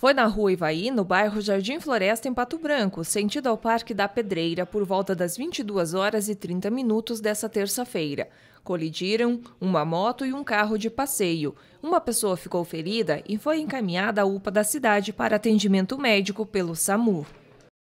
Foi na rua Ivaí, no bairro Jardim Floresta, em Pato Branco, sentido ao Parque da Pedreira, por volta das 22 horas e 30 minutos dessa terça-feira. Colidiram uma moto e um carro de passeio. Uma pessoa ficou ferida e foi encaminhada à UPA da cidade para atendimento médico pelo SAMU.